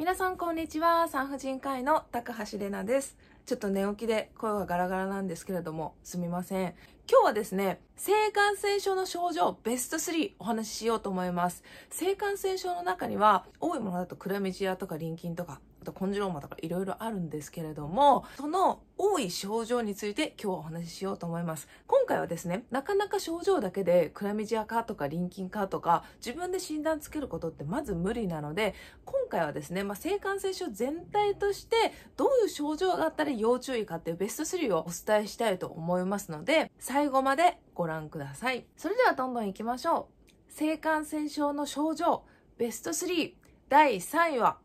皆さんこんにちは産婦人科医の高橋玲奈ですちょっと寝起きで声がガラガラなんですけれどもすみません今日はですね性感染症の症状ベスト3お話ししようと思います性感染症の中には多いものだとクラミジアとかリンキンとかと根治ローマとかいろいろあるんですけれども、その多い症状について今日はお話ししようと思います。今回はですね、なかなか症状だけでクラミジアかとかリンキンかとか自分で診断つけることってまず無理なので、今回はですね、まあ、性感染症全体としてどういう症状があったら要注意かっていうベスト3をお伝えしたいと思いますので、最後までご覧ください。それではどんどん行きましょう。性感染症の症状ベスト3第3位は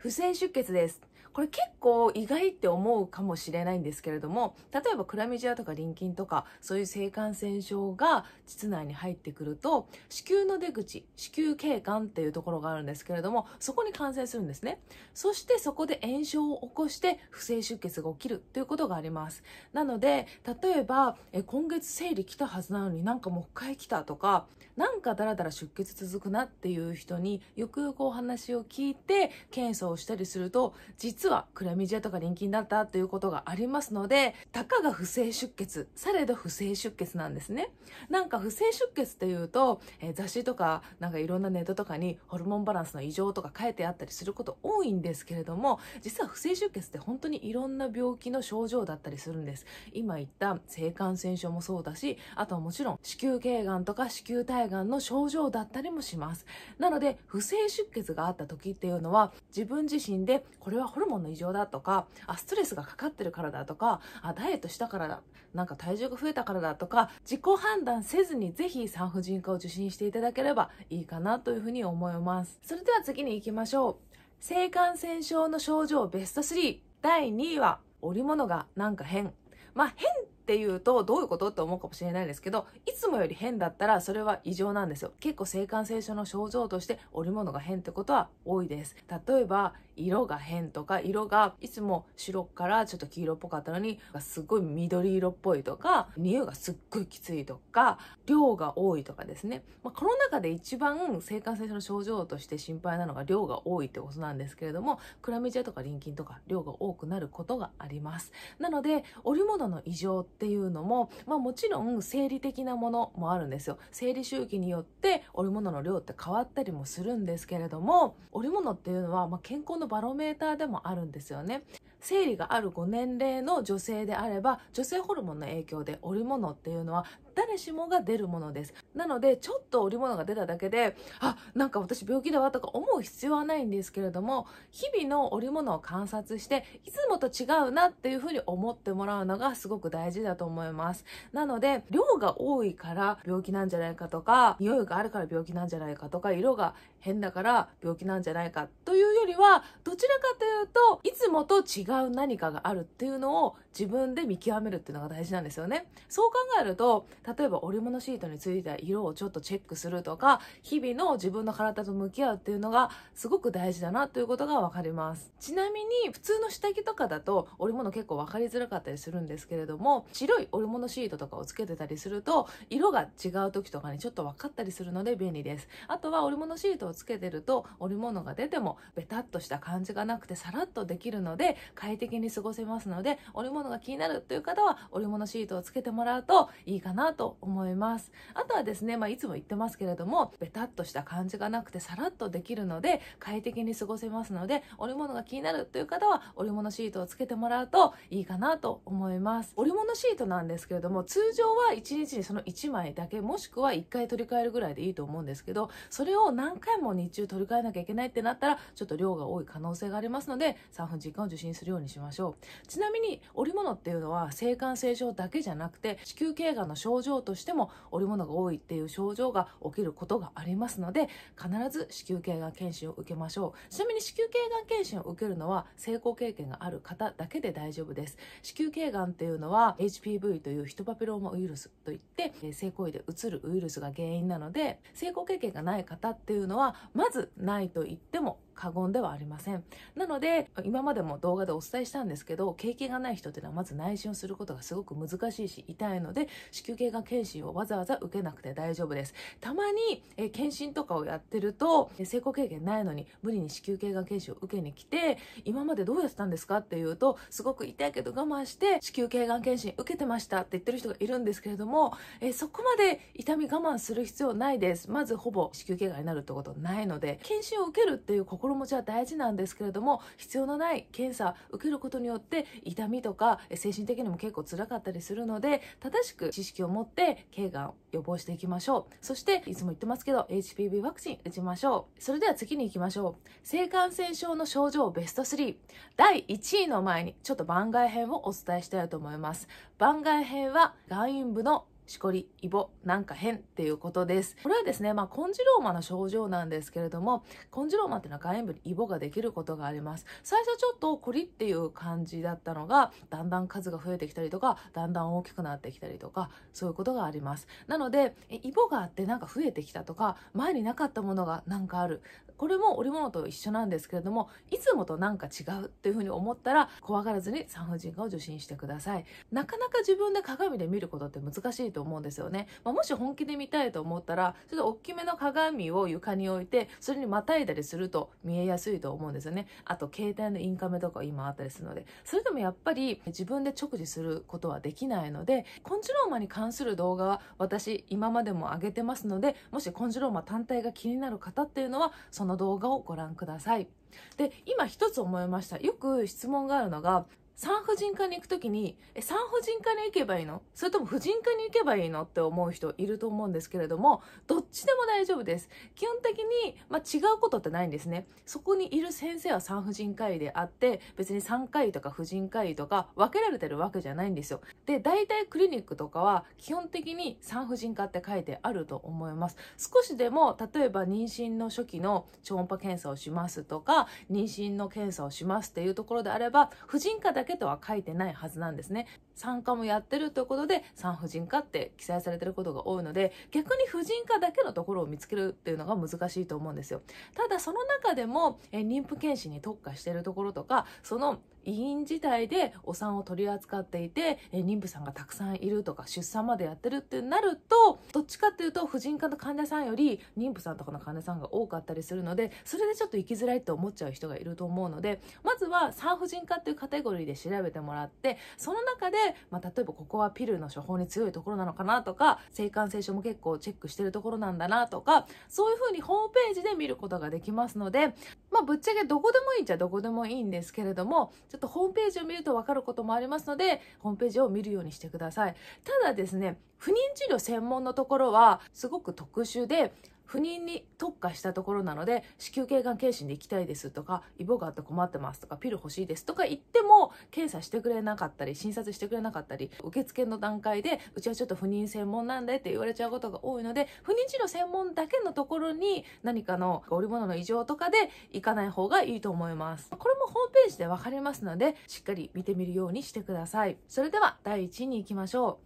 不正出血です。これ結構意外って思うかもしれないんですけれども、例えばクラミジアとか臨菌とか、そういう性感染症が膣内に入ってくると、子宮の出口、子宮頸管っていうところがあるんですけれども、そこに感染するんですね。そしてそこで炎症を起こして不正出血が起きるということがあります。なので、例えば、え今月生理来たはずなのになんかもう一回来たとか、なんかだらだら出血続くなっていう人によくよくお話を聞いて検査をしたりすると、実実はクラミジアとか隣菌だったということがありますので、たかが不正出血、されど不正出血なんですね。なんか不正出血っていうと、えー、雑誌とか、なんかいろんなネットとかにホルモンバランスの異常とか書いてあったりすること多いんですけれども、実は不正出血って本当にいろんな病気の症状だったりするんです。今言った性感染症もそうだし、あとはもちろん子宮頸がんとか子宮体がんの症状だったりもします。なので、不正出血があった時っていうのは、自分自身でこれはホルモンモンの異常だとか、あ、ストレスがかかってるからだとか、あ、ダイエットしたからだ、なんか体重が増えたからだとか、自己判断せずにぜひ産婦人科を受診していただければいいかなというふうに思います。それでは次に行きましょう。性感染症の症状ベスト3。第2位は、織物がなんか変。まあ、変っていうとどういうことって思うかもしれないですけどいつもより変だったらそれは異常なんですよ結構性感染症の症状として織物が変ってことは多いです例えば色が変とか、色がいつも白からちょっと黄色っぽかったのに、すっごい緑色っぽいとか、匂いがすっごいきついとか、量が多いとかですね。まあ、この中で一番性感染症の症状として心配なのが量が多いってことなんですけれども、クラミジアとかリンキンとか量が多くなることがあります。なので、織物の異常っていうのも、まあもちろん生理的なものもあるんですよ。生理周期によって織物の量って変わったりもするんですけれども、織物っていうのは、まあ、健康のバロメーターでもあるんですよね。生理があるご年齢の女性であれば、女性ホルモンの影響で織物っていうのは誰しもが出るものです。なので、ちょっと織物が出ただけで、あ、なんか私病気だわとか思う必要はないんですけれども、日々の織物を観察して、いつもと違うなっていうふうに思ってもらうのがすごく大事だと思います。なので、量が多いから病気なんじゃないかとか、匂いがあるから病気なんじゃないかとか、色が変だから病気なんじゃないかというよりは、どちらかというと、いつもと違う何かがあるっていうのを自分で見極めるっていうのが大事なんですよね。そう考えると、例えば織物シートについた色をちょっとチェックするとか、日々の自分の体と向き合うっていうのがすごく大事だなということがわかります。ちなみに、普通の下着とかだと織物結構わかりづらかったりするんですけれども、白い織物シートとかをつけてたりすると、色が違う時とかにちょっと分かったりするので便利です。あとは織物シートをつけてると、織物が出てもベタっとした感じがなくてさらっとできるので、快適に過ごせますので、物のが気になるという方は織物シートをつけてもらうといいかなと思いますあとはですね、まあ、いつも言ってますけれどもベタっとした感じがなくてさらっとできるので快適に過ごせますので織物が気になるという方は織物シートをつけてもらうといいかなと思います織物シートなんですけれども通常は1日にその1枚だけもしくは1回取り替えるぐらいでいいと思うんですけどそれを何回も日中取り替えなきゃいけないってなったらちょっと量が多い可能性がありますので産婦人科を受診するようにしましょうちなみに折りものっていうのは性感性症だけじゃなくて子宮頸がんの症状としても織物が多いっていう症状が起きることがありますので必ず子宮頸がん検診を受けましょうちなみに子宮頸がん検診を受けるのは成功経験がある方だけで大丈夫です子宮頸がんっていうのは HPV というヒトパピローマウイルスといって性行為でうつるウイルスが原因なので成功経験がない方っていうのはまずないと言っても過言ではありませんなので今までも動画でお伝えしたんですけど経験がない人っていうのはまず内診をすることがすごく難しいし痛いので子宮頸がん検診をわざわざ受けなくて大丈夫ですたまに、えー、検診とかをやってると成功経験ないのに無理に子宮頸がん検診を受けに来て今までどうやってたんですかっていうとすごく痛いけど我慢して子宮頸がん検診受けてましたって言ってる人がいるんですけれども、えー、そこまで痛み我慢する必要ないですまずほぼ子宮頸がんになるってことないので検診を受けるっていう心持ちは大事なんですけれども必要のない検査受けることによって痛みとかは精神的にも結構辛かったりするので、正しく知識を持って軽がん予防していきましょう。そして、いつも言ってますけど、HPV ワクチン打ちましょう。それでは次に行きましょう。性感染症の症状ベスト3。第1位の前に、ちょっと番外編をお伝えしたいと思います。番外編は、外陰部のしこり、イボ、なんか変っていうことです。これはですね、まあ、コンジローマの症状なんですけれども、コンジローマっていうのは外縁部にイボができることがあります。最初ちょっとコリっていう感じだったのが、だんだん数が増えてきたりとか、だんだん大きくなってきたりとか、そういうことがあります。なので、イボがあってなんか増えてきたとか、前になかったものがなんかある。これも織物と一緒なんですけれども、いつもとなんか違うっていうふうに思ったら、怖がらずに産婦人科を受診してください。なかなか自分で鏡で見ることって難しいとと思うんですよね。まあ、もし本気で見たいと思ったら、ちょっと大きめの鏡を床に置いて、それにまたいだりすると見えやすいと思うんですよね。あと、携帯のインカメとか今あったりするので、それでもやっぱり自分で直視することはできないので、コンジローマに関する動画は私今までも上げてますので、もしコンジローマ単体が気になる方っていうのは、その動画をご覧ください。で、今一つ思いました。よく質問があるのが、産婦人科に行く時にえ産婦人科に行けばいいのそれとも婦人科に行けばいいのって思う人いると思うんですけれどもどっちでも大丈夫です基本的に、まあ、違うことってないんですねそこにいる先生は産婦人科医であって別に産科医とか婦人科医とか分けられてるわけじゃないんですよで、大体クリニックとかは基本的に産婦人科って書いてあると思います。少しでも、例えば妊娠の初期の超音波検査をしますとか、妊娠の検査をしますっていうところであれば、婦人科だけとは書いてないはずなんですね。産科もやってるということで、産婦人科って記載されてることが多いので、逆に婦人科だけのところを見つけるっていうのが難しいと思うんですよ。ただ、その中でも、え妊婦検診に特化してるところとか、その委員自体でお産を取り扱っていて、え妊婦さんがたくさんいるとか、出産までやってるってなると、どっちかっていうと、婦人科の患者さんより、妊婦さんとかの患者さんが多かったりするので、それでちょっと行きづらいって思っちゃう人がいると思うので、まずは産婦人科っていうカテゴリーで調べてもらって、その中で、まあ、例えばここはピルの処方に強いところなのかなとか、性感染症も結構チェックしてるところなんだなとか、そういうふうにホームページで見ることができますので、まあ、ぶっちゃけどこでもいいっちゃどこでもいいんですけれども、ちょっとホームページを見るとわかることもありますので、ホームページを見るようにしてください。ただですね、不妊治療専門のところはすごく特殊で、不妊に特化したところなので、子宮頸がん検診で行きたいですとか、イボがあって困ってますとか、ピル欲しいですとか言っても、検査してくれなかったり、診察してくれなかったり、受付の段階で、うちはちょっと不妊専門なんでって言われちゃうことが多いので、不妊治療専門だけのところに何かの織物の異常とかで行かない方がいいと思います。これもホームページでわかりますので、しっかり見てみるようにしてください。それでは第1位に行きましょう。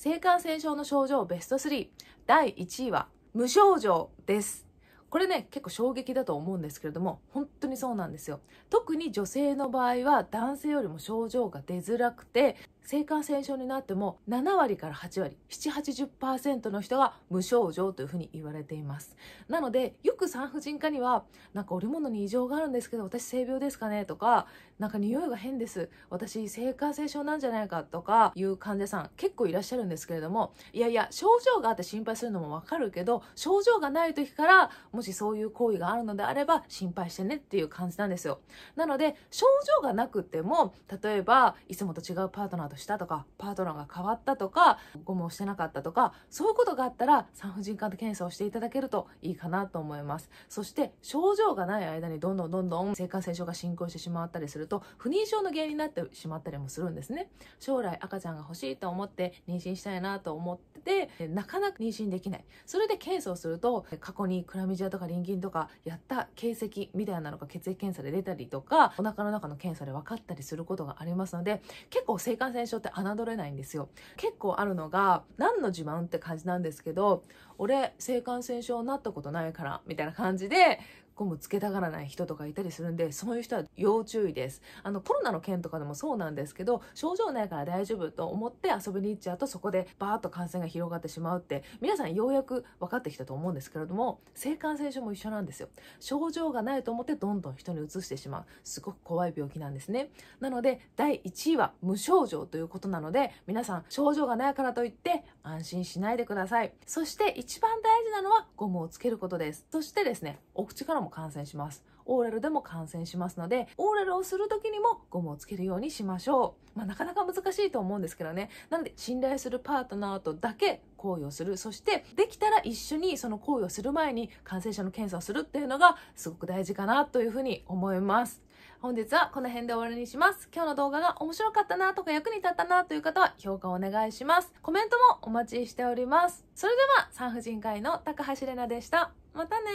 性感染症の症状ベスト3。第1位は、無症状です。これね、結構衝撃だと思うんですけれども、本当にそうなんですよ。特に女性の場合は男性よりも症状が出づらくて、性感染症になっても7割から8割780%の人が無症状というふうに言われていますなのでよく産婦人科にはなんか織物に異常があるんですけど私性病ですかねとかなんか匂いが変です私性感染症なんじゃないかとかいう患者さん結構いらっしゃるんですけれどもいやいや症状があって心配するのもわかるけど症状がない時からもしそういう行為があるのであれば心配してねっていう感じなんですよなので症状がなくても例えばいつもと違うパートナーとトしたとか、パートナーが変わったとか、ゴムをしてなかったとか、そういうことがあったら産婦人科で検査をしていただけるといいかなと思います。そして症状がない間にどんどんどんどん性感染症が進行してしまったりすると、不妊症の原因になってしまったりもするんですね。将来赤ちゃんが欲しいと思って妊娠したいなと思ってて、なかなか妊娠できない。それで検査をすると、過去にクラミジアとかリンギンとかやった形跡みたいなのが血液検査で出たりとか、お腹の中の検査で分かったりすることがありますので、結構性感染念書って侮れないんですよ。結構あるのが、何の自慢って感じなんですけど、俺、性感染症になったことないから、みたいな感じで、ゴムつけたがらない人とかいたりするんで、そういう人は要注意です。あの、コロナの件とかでもそうなんですけど、症状ないから大丈夫と思って遊びに行っちゃうと、そこでバーッと感染が広がってしまうって、皆さんようやく分かってきたと思うんですけれども、性感染症も一緒なんですよ。症状がないと思ってどんどん人にうつしてしまう。すごく怖い病気なんですね。なので、第1位は無症状ということなので、皆さん症状がないからといって安心しないでください。そして一番大事なのはゴムをつけることです。そしてですね、お口からもも感染します。オーラルでも感染しますので、オーラルをする時にもゴムをつけるようにしましょう。まあ、なかなか難しいと思うんですけどね。なので、信頼するパートナーとだけ行為をする。そして、できたら一緒にその行為をする前に感染者の検査をするっていうのがすごく大事かなというふうに思います。本日はこの辺で終わりにします。今日の動画が面白かったなとか役に立ったなという方は評価をお願いします。コメントもお待ちしております。それでは産婦人科医の高橋玲奈でした。またね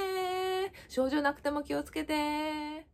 ー症状なくても気をつけて